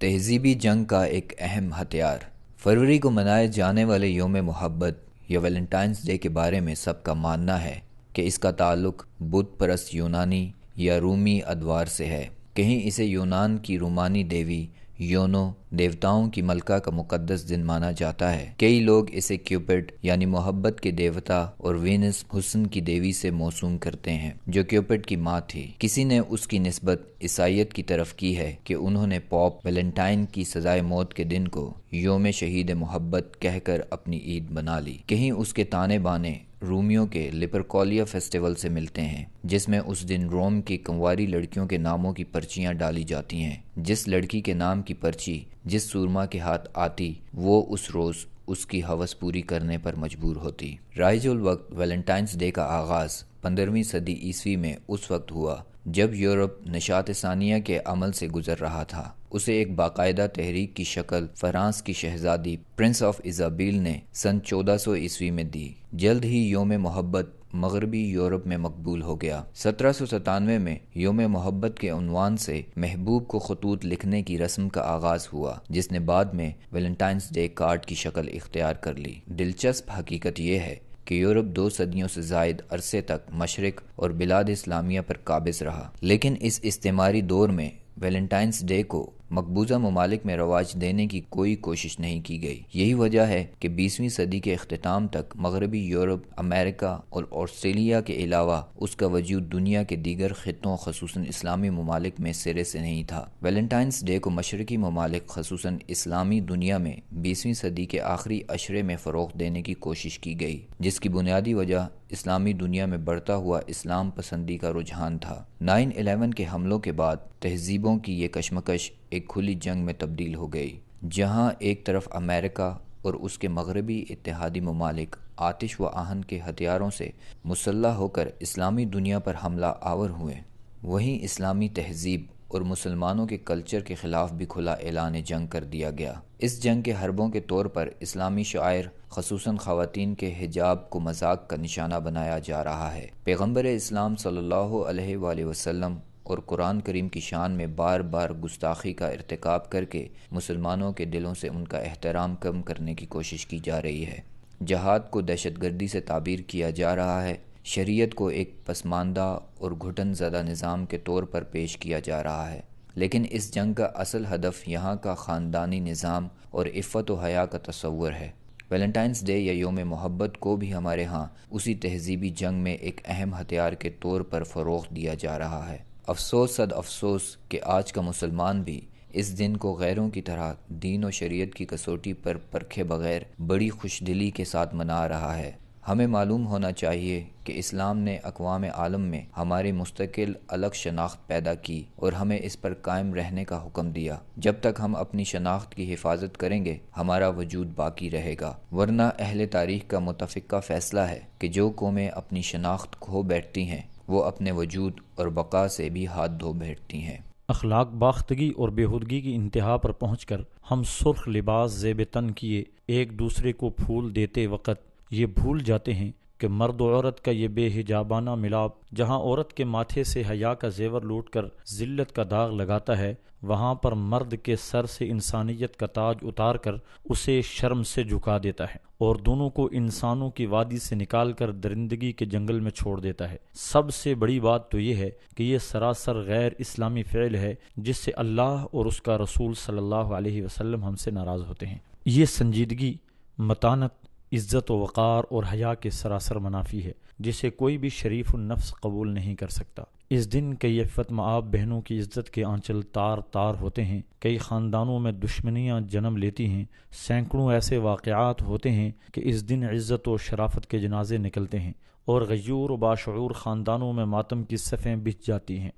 تہذیبی جنگ کا ایک اہم ہتھیار فروری کو منائے جانے والے یوم محبت یا ویلنٹائنس ڈے کے بارے میں سب کا ماننا ہے کہ اس کا تعلق بدھ پرست یونانی یا رومی ادوار سے ہے کہیں اسے یونان کی رومانی دیوی یونو دیوتاؤں کی ملکہ کا مقدس دن مانا جاتا ہے کئی لوگ اسے کیوپٹ یعنی محبت کے دیوتا اور وینس حسن کی دیوی سے موسوم کرتے ہیں جو کیوپٹ کی ماں تھی کسی نے اس کی نسبت عیسائیت کی طرف کی ہے کہ انہوں نے پاپ ویلنٹائن کی سزائے موت کے دن کو یوم شہید محبت کہہ کر اپنی عید بنا لی کہیں اس کے تانے بانے رومیوں کے لپرکولیا فیسٹیول سے ملتے ہیں جس میں اس دن روم کی کمواری لڑکیوں کے ناموں کی پرچیاں ڈالی جاتی ہیں جس لڑکی کے نام کی پرچی جس سورما کے ہاتھ آتی وہ اس روز اس کی حوث پوری کرنے پر مجبور ہوتی رائج الوقت ویلنٹائنز ڈے کا آغاز پندرہویں صدی عیسوی میں اس وقت ہوا جب یورپ نشات ثانیہ کے عمل سے گزر رہا تھا اسے ایک باقاعدہ تحریک کی شکل فرانس کی شہزادی پرنس آف ایزابیل نے سن چودہ سو عیسوی میں دی جلد ہی یوم محبت مغربی یورپ میں مقبول ہو گیا سترہ سو ستانوے میں یوم محبت کے عنوان سے محبوب کو خطوط لکھنے کی رسم کا آغاز ہوا جس نے بعد میں ویلنٹائنس ڈے کارڈ کی شکل اختیار کر لی دلچسپ حقیقت یہ ہے کہ یورپ دو صدیوں سے زائد عرصے تک مشرق اور بلاد اسلامیہ پر قابض رہا لیکن اس استعماری دور میں ویلنٹائنس ڈے کو مقبوضہ ممالک میں رواج دینے کی کوئی کوشش نہیں کی گئی یہی وجہ ہے کہ بیسویں صدی کے اختتام تک مغربی یورپ امریکہ اور آسٹریلیا کے علاوہ اس کا وجود دنیا کے دیگر خطوں خصوصاً اسلامی ممالک میں سرے سے نہیں تھا ویلنٹائنس ڈے کو مشرقی ممالک خصوصاً اسلامی دنیا میں بیسویں صدی کے آخری اشرے میں فروغ دینے کی کوشش کی گئی جس کی بنیادی وجہ اسلامی دنیا میں بڑھتا ہوا اسلام پسندی کا رجحان تھا نائن الیون کے حملوں کے بعد تہذیبوں کی یہ کشمکش ایک کھلی جنگ میں تبدیل ہو گئی جہاں ایک طرف امریکہ اور اس کے مغربی اتحادی ممالک آتش و آہن کے ہتھیاروں سے مسلح ہو کر اسلامی دنیا پر حملہ آور ہوئے وہیں اسلامی تہذیب اور مسلمانوں کے کلچر کے خلاف بھی کھلا اعلان جنگ کر دیا گیا اس جنگ کے حربوں کے طور پر اسلامی شاعر خصوصاً خواتین کے حجاب کو مذاق کا نشانہ بنایا جا رہا ہے پیغمبر اسلام صلی اللہ علیہ وآلہ وسلم اور قرآن کریم کی شان میں بار بار گستاخی کا ارتکاب کر کے مسلمانوں کے دلوں سے ان کا احترام کم کرنے کی کوشش کی جا رہی ہے جہاد کو دہشت گردی سے تعبیر کیا جا رہا ہے شریعت کو ایک پسماندہ اور گھٹن زدہ نظام کے طور پر پیش کیا جا رہا ہے لیکن اس جنگ کا اصل ہدف یہاں کا خاندانی نظام اور عفت و حیا کا تصور ہے ویلنٹائنس ڈے یا یوم محبت کو بھی ہمارے ہاں اسی تہذیبی جنگ میں ایک اہم ہتھیار کے طور پر فروغ دیا جا رہا ہے افسوس صد افسوس کہ آج کا مسلمان بھی اس دن کو غیروں کی طرح دین و شریعت کی کسوٹی پر پرکھے بغیر بڑی خوش دلی کے ساتھ منا رہا ہے ہمیں معلوم ہونا چاہیے کہ اسلام نے اقوام عالم میں ہماری مستقل الگ شناخت پیدا کی اور ہمیں اس پر قائم رہنے کا حکم دیا جب تک ہم اپنی شناخت کی حفاظت کریں گے ہمارا وجود باقی رہے گا ورنہ اہل تاریخ کا متفقہ فیصلہ ہے کہ جو قومیں اپنی شناخت کھو بیٹھتی ہیں وہ اپنے وجود اور بقا سے بھی ہاتھ دھو بیٹھتی ہیں اخلاق باختگی اور بےحودگی کی انتہا پر پہنچ کر ہم سرخ لباس زیب تن کیے ایک دوسرے کو پھول دیتے وقت یہ بھول جاتے ہیں کہ مرد و عورت کا یہ بے حجابانہ ملاپ جہاں عورت کے ماتھے سے حیا کا زیور لوٹ کر ذلت کا داغ لگاتا ہے وہاں پر مرد کے سر سے انسانیت کا تاج اتار کر اسے شرم سے جھکا دیتا ہے اور دونوں کو انسانوں کی وادی سے نکال کر درندگی کے جنگل میں چھوڑ دیتا ہے سب سے بڑی بات تو یہ ہے کہ یہ سراسر غیر اسلامی فعل ہے جس سے اللہ اور اس کا رسول صلی اللہ علیہ وسلم ہم سے ناراض ہوتے ہیں یہ سنجیدگی متانت عزت و وقار اور حیا کے سراسر منافی ہے جسے کوئی بھی شریف و نفس قبول نہیں کر سکتا اس دن کئی عفت معاب بہنوں کی عزت کے آنچل تار تار ہوتے ہیں کئی خاندانوں میں دشمنیاں جنم لیتی ہیں سینکڑوں ایسے واقعات ہوتے ہیں کہ اس دن عزت و شرافت کے جنازے نکلتے ہیں اور غیور و باشعور خاندانوں میں ماتم کی صفیں بچ جاتی ہیں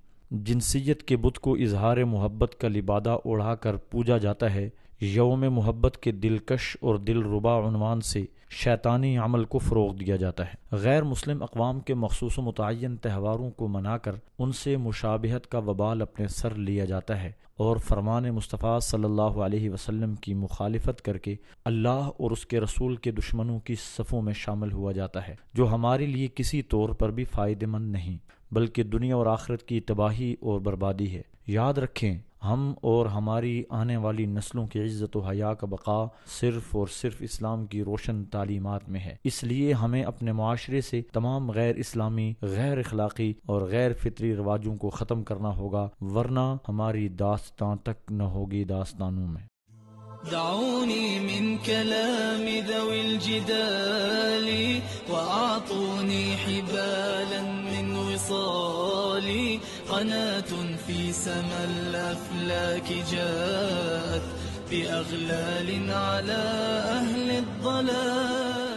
جنسیت کے بت کو اظہار محبت کا لبادہ اڑھا کر پوجا جاتا ہے یوم محبت کے دلکش اور دل ربا عنوان سے شیطانی عمل کو فروغ دیا جاتا ہے غیر مسلم اقوام کے مخصوص و متعین تہواروں کو منا کر ان سے مشابہت کا وبال اپنے سر لیا جاتا ہے اور فرمان مصطفیٰ صلی اللہ علیہ وسلم کی مخالفت کر کے اللہ اور اس کے رسول کے دشمنوں کی صفوں میں شامل ہوا جاتا ہے جو ہمارے لیے کسی طور پر بھی فائدہ مند نہیں بلکہ دنیا اور آخرت کی تباہی اور بربادی ہے یاد رکھیں ہم اور ہماری آنے والی نسلوں کی عزت و حیا کا بقا صرف اور صرف اسلام کی روشن تعلیمات میں ہے اس لیے ہمیں اپنے معاشرے سے تمام غیر اسلامی غیر اخلاقی اور غیر فطری رواجوں کو ختم کرنا ہوگا ورنہ ہماری داستان تک نہ ہوگی داستانوں میں من من حبالا قناة في سما الأفلاك جاءت بأغلال على أهل الضلال